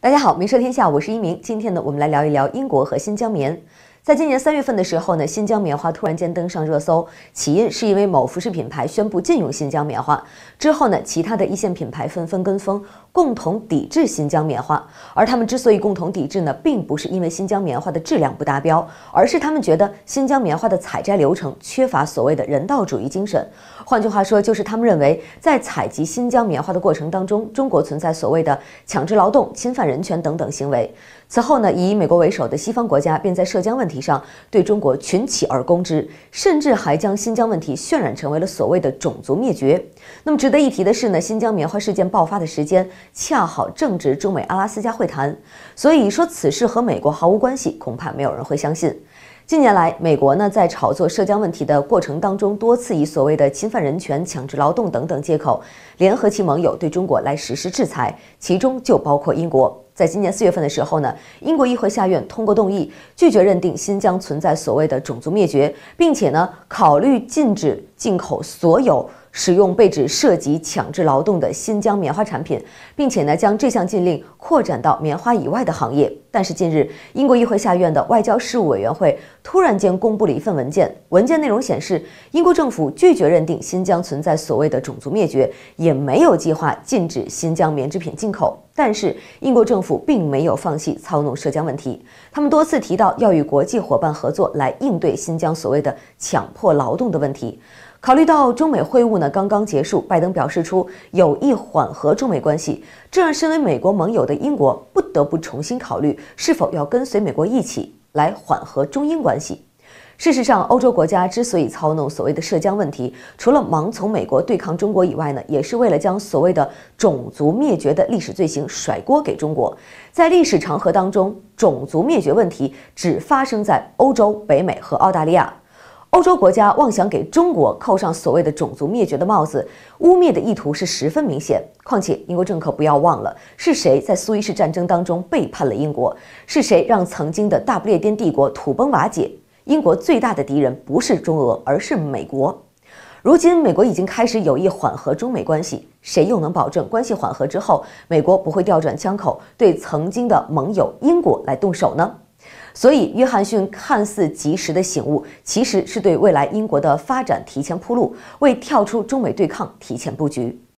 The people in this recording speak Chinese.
大家好，名车天下，我是一鸣。今天呢，我们来聊一聊英国和新疆棉。在今年三月份的时候呢，新疆棉花突然间登上热搜，起因是因为某服饰品牌宣布禁用新疆棉花之后呢，其他的一线品牌纷纷跟风，共同抵制新疆棉花。而他们之所以共同抵制呢，并不是因为新疆棉花的质量不达标，而是他们觉得新疆棉花的采摘流程缺乏所谓的人道主义精神。换句话说，就是他们认为在采集新疆棉花的过程当中，中国存在所谓的强制劳动、侵犯人权等等行为。此后呢，以美国为首的西方国家便在涉疆问题。以上对中国群起而攻之，甚至还将新疆问题渲染成为了所谓的种族灭绝。那么值得一提的是呢，新疆棉花事件爆发的时间恰好正值中美阿拉斯加会谈，所以说此事和美国毫无关系，恐怕没有人会相信。近年来，美国呢在炒作涉疆问题的过程当中，多次以所谓的侵犯人权、强制劳动等等借口，联合其盟友对中国来实施制裁，其中就包括英国。在今年四月份的时候呢，英国议会下院通过动议，拒绝认定新疆存在所谓的种族灭绝，并且呢，考虑禁止进口所有。使用被指涉及强制劳动的新疆棉花产品，并且呢将这项禁令扩展到棉花以外的行业。但是近日，英国议会下院的外交事务委员会突然间公布了一份文件，文件内容显示，英国政府拒绝认定新疆存在所谓的种族灭绝，也没有计划禁止新疆棉制品进口。但是英国政府并没有放弃操弄涉疆问题，他们多次提到要与国际伙伴合作来应对新疆所谓的强迫劳动的问题。考虑到中美会晤呢刚刚结束，拜登表示出有意缓和中美关系，这让身为美国盟友的英国不得不重新考虑是否要跟随美国一起来缓和中英关系。事实上，欧洲国家之所以操弄所谓的涉疆问题，除了盲从美国对抗中国以外呢，也是为了将所谓的种族灭绝的历史罪行甩锅给中国。在历史长河当中，种族灭绝问题只发生在欧洲、北美和澳大利亚。欧洲国家妄想给中国扣上所谓的种族灭绝的帽子，污蔑的意图是十分明显。况且，英国政客不要忘了，是谁在苏伊士战争当中背叛了英国？是谁让曾经的大不列颠帝国土崩瓦解？英国最大的敌人不是中俄，而是美国。如今，美国已经开始有意缓和中美关系，谁又能保证关系缓和之后，美国不会调转枪口对曾经的盟友英国来动手呢？所以，约翰逊看似及时的醒悟，其实是对未来英国的发展提前铺路，为跳出中美对抗提前布局。